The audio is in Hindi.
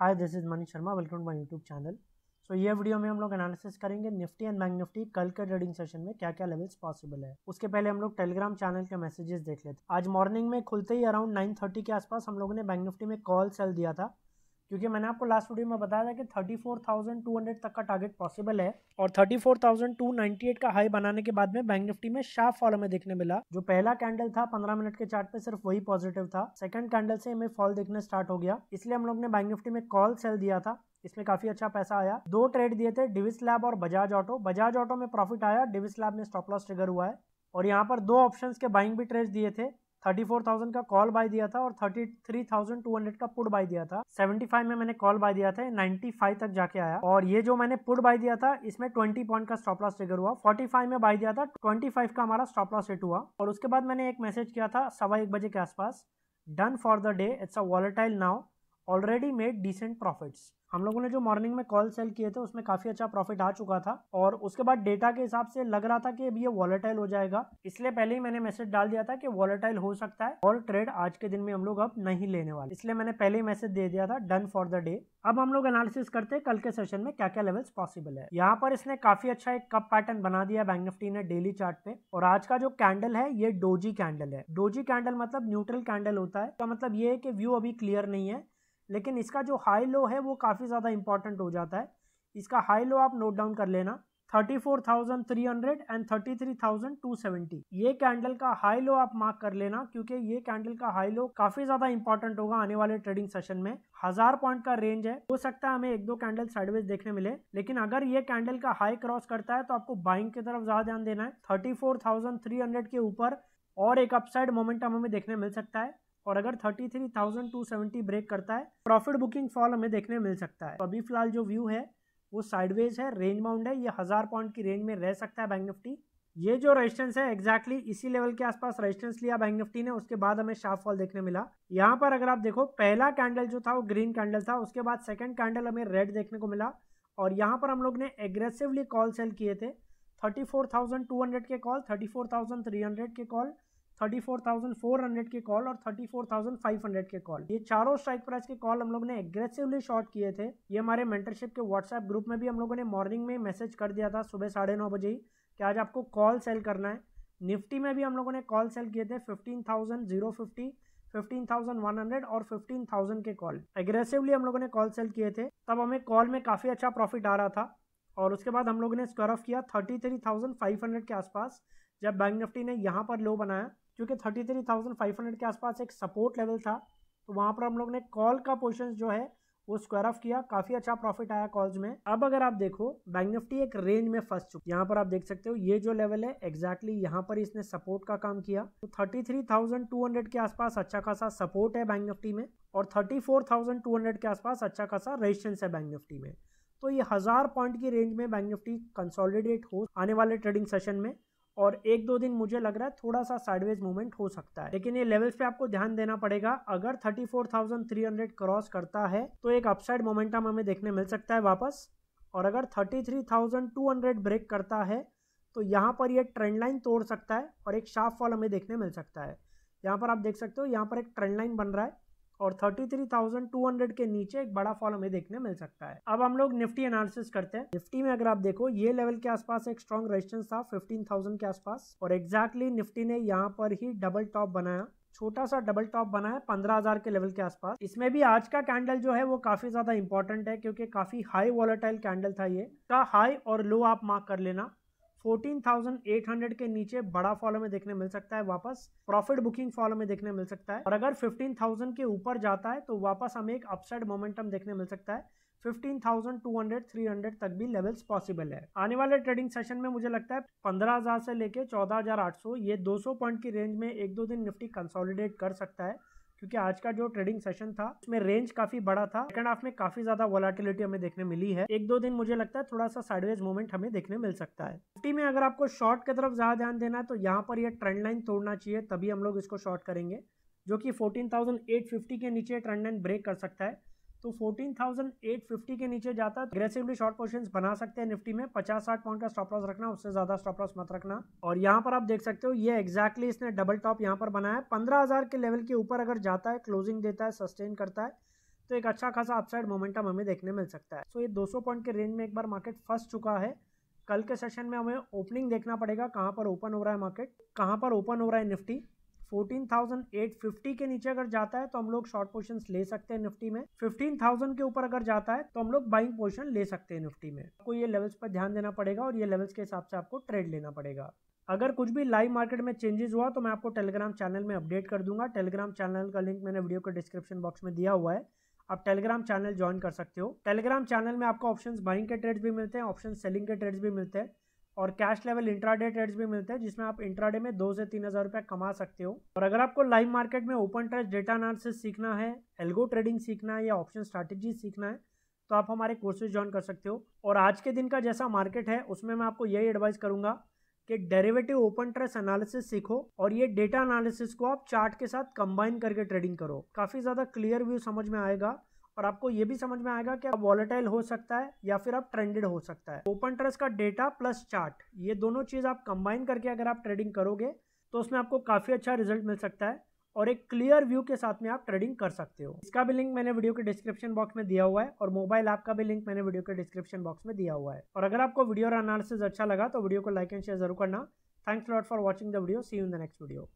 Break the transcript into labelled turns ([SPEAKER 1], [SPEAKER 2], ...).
[SPEAKER 1] hi this is Manish Sharma welcome to my YouTube channel so ये वीडियो में हम लोग एनालिसिस करेंगे निफ्टी एंड बैंक निफ्टी कल के ट्रेडिंग सेशन में क्या क्या लेवल्स पॉसिबल है उसके पहले हम लोग टेलीग्राम चैनल के मैसेजेस देख लेते आज मॉर्निंग में खुलते ही अराउंड नाइन के आसपास हम लोगों ने बैंक निफ्टी में कॉल सेल दिया था क्योंकि मैंने आपको लास्ट वीडियो में बताया था कि 34,200 तक का टारगेट पॉसिबल है और 34,298 का हाई बनाने के बाद में बैंक निफ्टी में शार्प फॉल हमें देखने मिला जो पहला कैंडल था 15 मिनट के चार्ट पे सिर्फ वही पॉजिटिव था सेकंड कैंडल से हमें फॉल देखने स्टार्ट हो गया इसलिए हम लोग ने बैंक निफ्टी में कॉल सेल दिया था इसमें काफी अच्छा पैसा आया दो ट्रेड दिए थे डिविस लैब और बजाज ऑटो बजाज ऑटो में प्रॉफिट आया डिविस लैब में स्टॉप लॉस ट्रिगर हुआ है और यहाँ पर दो ऑप्शंस के बाइंग भी ट्रेड दिए थे थर्टी फोर थाउजेंड का कॉल बाय दिया था और thirty three thousand two hundred का पुट बाय दिया था सेवेंटी फाइव में मैंने कॉल बाय दिया था नाइन्टी फाइव तक जाके आया और ये जो मैंने पुट बाय दिया था इसमें ट्वेंटी पॉइंट का स्टॉप लॉस ट्रिगर हुआ फोर्टी फाइव में बाय दिया था ट्वेंटी फाइव का हमारा स्टॉप लॉस हिट हुआ और उसके बाद मैंने एक मैसेज किया था सवा एक बजे के आसपास done for the day it's a volatile now already made decent profits हम लोगों ने जो मॉर्निंग में कॉल सेल किए थे उसमें काफ़ी अच्छा प्रॉफिट आ चुका था और उसके बाद डेटा के हिसाब से लग रहा था कि अब ये वॉलेटाइल हो जाएगा इसलिए पहले ही मैंने मैसेज डाल दिया था कि वॉलेटाइल हो सकता है और ट्रेड आज के दिन में हम लोग अब नहीं लेने वाले इसलिए मैंने पहले ही मैसेज दे दिया था डन फॉर द डे अब हम लोग एनालिसिस करते हैं कल के सेशन में क्या क्या लेवल्स पॉसिबल है यहाँ पर इसने काफी अच्छा एक कप पैटर्न बना दिया बैंक निफ्टी ने डेली चार्ट पे और आज का जो कैंडल है ये डोजी कैंडल है डोजी कैंडल मतलब न्यूट्रल कैंडल होता है तो मतलब ये है कि व्यू अभी क्लियर नहीं है लेकिन इसका जो हाई लो है वो काफ़ी ज़्यादा इंपॉर्टेंट हो जाता है इसका हाई लो आप नोट डाउन कर लेना thirty four thousand three hundred and thirty three thousand two seventy ये कैंडल का हाई लो आप मार्क कर लेना क्योंकि ये कैंडल का हाई लो काफी ज्यादा इंपॉर्टेंट होगा आने वाले ट्रेडिंग सेशन में हजार पॉइंट का रेंज है हो सकता है हमें एक दो कैंडल साइडवेज देखने मिले लेकिन अगर ये कैंडल का हाई क्रॉस करता है तो आपको बाइंग की तरफ ज्यादा ध्यान देना है thirty four thousand three hundred के ऊपर और एक अपसाइड मोमेंटम हमें देखने मिल सकता है और अगर 33,270 ब्रेक करता है प्रॉफिट बुकिंग फॉल हमें देखने मिल सकता है तो अभी फिलहाल जो व्यू है वो साइडवेज है रेंज बाउंड है ये हज़ार पॉइंट की रेंज में रह सकता है बैंक निफ्टी ये जो रेजिस्टेंस है एक्जैक्टली exactly इसी लेवल के आसपास रेजिस्टेंस लिया बैंक निफ्टी ने उसके बाद हमें शार्प फॉल देखने मिला यहाँ पर अगर आप देखो पहला कैंडल जो था वो ग्रीन कैंडल था उसके बाद सेकेंड कैंडल हमें रेड देखने को मिला और यहाँ पर हम लोग ने एग्रेसिवली कॉल सेल किए थे हंड्रेड के कॉल हंड्रेड के कॉल 34,400 के कॉल और 34,500 के कॉल ये चारों स्ट्राइक प्राइस के कॉल हम लोग ने एग्रेसिवली शॉर्ट किए थे ये हमारे मेंटरशिप के व्हाट्सएप ग्रुप में भी हम लोगों ने मॉर्निंग में मैसेज कर दिया था सुबह साढ़े नौ बजे ही कि आज आपको कॉल सेल करना है निफ्टी में भी हम लोगों ने कॉल सेल किए थे fifteen thousand zero fifty fifteen thousand one hundred और फिफ्टीन थाउजेंड के कॉल एग्रेसिवली हम लोगों ने कॉल सेल किए थे तब हमें कॉल में काफ़ी अच्छा प्रॉफिट आ रहा था और उसके बाद हम लोगों ने स्क्वायर ऑफ किया thirty three thousand five hundred के आसपास जब बैंक निफ्टी ने यहाँ पर लो बनाया क्योंकि thirty three thousand five hundred के आसपास एक सपोर्ट लेवल था तो वहाँ पर हम लोग ने कॉल का पोर्शन जो है वो स्क्वायर ऑफ किया काफ़ी अच्छा प्रॉफिट आया कॉल्स में अब अगर आप देखो बैंक निफ्टी एक रेंज में फंस चुकी यहाँ पर आप देख सकते हो ये जो लेवल है एग्जैक्टली exactly यहाँ पर इसने सपोर्ट का काम किया तो 33,200 के आसपास अच्छा खासा सपोर्ट है बैंक निफ्टी में और 34,200 के आसपास अच्छा खासा रेजिस्टेंस है बैंक निफ्टी में तो ये हज़ार पॉइंट की रेंज में बैंक निफ्टी कंसोलिडेट हो आने वाले ट्रेडिंग सेशन में और एक दो दिन मुझे लग रहा है थोड़ा सा साइडवेज मूवमेंट हो सकता है लेकिन ये लेवल्स पे आपको ध्यान देना पड़ेगा अगर 34,300 क्रॉस करता है तो एक अपसाइड मोमेंटम हमें देखने मिल सकता है वापस और अगर 33,200 ब्रेक करता है तो यहाँ पर ये ट्रेंड लाइन तोड़ सकता है और एक शार्प फॉल हमें देखने मिल सकता है यहाँ पर आप देख सकते हो यहाँ पर एक ट्रेंड लाइन बन रहा है और 33,200 के नीचे एक बड़ा फॉल हमें देखने मिल सकता है अब हम लोग निफ्टी एनालिसिस करते हैं निफ्टी में अगर आप देखो ये लेवल के आसपास एक स्ट्रॉन्ग रेजिस्टेंस था 15,000 के आसपास और एग्जैक्टली exactly निफ्टी ने यहाँ पर ही डबल टॉप बनाया छोटा सा डबल टॉप बना है पंद्रह हजार के लेवल के आसपास इसमें भी आज का कैंडल जो है वो काफी ज्यादा इंपॉर्टेंट है क्योंकि काफी हाई वॉलेटाइल कैंडल था ये का हाई और लो आप मार्क कर लेना 14,800 के नीचे बड़ा फॉलो में देखने मिल सकता है वापस प्रॉफिट बुकिंग फॉलो में देखने मिल सकता है और अगर 15,000 के ऊपर जाता है तो वापस हमें एक अपसाइड मोमेंटम देखने मिल सकता है 15,200, 300 तक भी लेवल्स पॉसिबल है आने वाले ट्रेडिंग सेशन में मुझे लगता है 15,000 से लेके 14,800 ये 200 पॉइंट की रेंज में एक दो दिन निफ्टी कंसोलिडेट कर सकता है क्योंकि आज का जो ट्रेडिंग सेशन था उसमें रेंज काफी बड़ा था सेकंड हाफ में काफी ज्यादा वॉलाटिलिटी हमें देखने मिली है एक दो दिन मुझे लगता है थोड़ा सा साइडवेज मूवमेंट हमें देखने मिल सकता है निफ्टी में अगर आपको शॉर्ट की तरफ ज्यादा ध्यान देना है तो यहाँ पर यह ट्रेंड लाइन तोड़ना चाहिए तभी हम लोग इसको शॉर्ट करेंगे जो कि 14,850 के नीचे ट्रेंड लाइन ब्रेक कर सकता है तो 14,850 के नीचे जाता है अग्रेसिवली शॉर्ट पोजीशंस बना सकते हैं निफ्टी में 50 साठ पॉइंट का स्टॉप लॉस रखना उससे ज़्यादा स्टॉप लॉस मत रखना और यहाँ पर आप देख सकते हो ये एक्जैक्टली इसने डबल टॉप यहाँ पर बनाया है 15,000 के लेवल के ऊपर अगर जाता है क्लोजिंग देता है सस्टेन करता है तो एक अच्छा खासा अपसाइड मोमेंटम हमें देखने मिल सकता है सो ये दो पॉइंट के रेंज में एक बार मार्केट फंस चुका है कल के सेशन में हमें ओपनिंग देखना पड़ेगा कहाँ पर ओपन हो रहा है मार्केट कहाँ पर ओपन हो रहा है निफ्टी 14,850 के नीचे अगर जाता है तो हम लोग शॉर्ट पोजिशन ले सकते हैं निफ्टी में 15,000 के ऊपर अगर जाता है तो हम लोग बाइंग पोजिशन ले सकते हैं निफ्टी में आपको ये लेवल्स पर ध्यान देना पड़ेगा और ये लेवल्स के हिसाब से आपको ट्रेड लेना पड़ेगा अगर कुछ भी लाइव मार्केट में चेंजेस हुआ तो मैं आपको टेलीग्राम चैनल में अपडेट कर दूंगा टेलीग्राम चैनल का लिंक मैंने वीडियो के डिस्क्रिप्शन बॉक्स में दिया हुआ है आप टेलीग्राम चैनल ज्वाइन कर सकते हो टेलीग्राम चैनल में आपको ऑप्शन बाइंग के ट्रेड्स भी मिलते हैं ऑप्शन सेलिंग के ट्रेड्स भी मिलते हैं और कैश लेवल इंट्राडे ट्रेड्स भी मिलते हैं जिसमें आप इंट्राडे में दो से तीन हज़ार रुपया कमा सकते हो और अगर आपको लाइव मार्केट में ओपन ट्रेड डेटा एनालिसिस सीखना है एल्गो ट्रेडिंग सीखना है या ऑप्शन स्ट्रैटेजी सीखना है तो आप हमारे कोर्सेज ज्वाइन कर सकते हो और आज के दिन का जैसा मार्केट है उसमें मैं आपको यही एडवाइस करूंगा कि डेरिवेटिव ओपन ट्रेस एनालिसिस सीखो और ये डेटा एनालिसिस को आप चार्ट के साथ कंबाइन करके ट्रेडिंग करो काफ़ी ज़्यादा क्लियर व्यू समझ में आएगा और आपको ये भी समझ में आएगा कि आप वॉलेटाइल हो सकता है या फिर आप ट्रेंडेड हो सकता है ओपन ट्रस्ट का डेटा प्लस चार्ट ये दोनों चीज़ आप कंबाइन करके अगर आप ट्रेडिंग करोगे तो उसमें आपको काफ़ी अच्छा रिजल्ट मिल सकता है और एक क्लियर व्यू के साथ में आप ट्रेडिंग कर सकते हो इसका भी लिंक मैंने वीडियो के डिस्क्रिप्शन बॉक्स में दिया हुआ है और मोबाइल ऐप का भी लिंक मैंने वीडियो के डिस्क्रिप्शन बॉक्स में दिया हुआ है और अगर आपको वीडियो और एनालिसिस अच्छा लगा तो वीडियो को लाइक एंड शेयर जरूर करना thanks lot for watching the video see you in the next video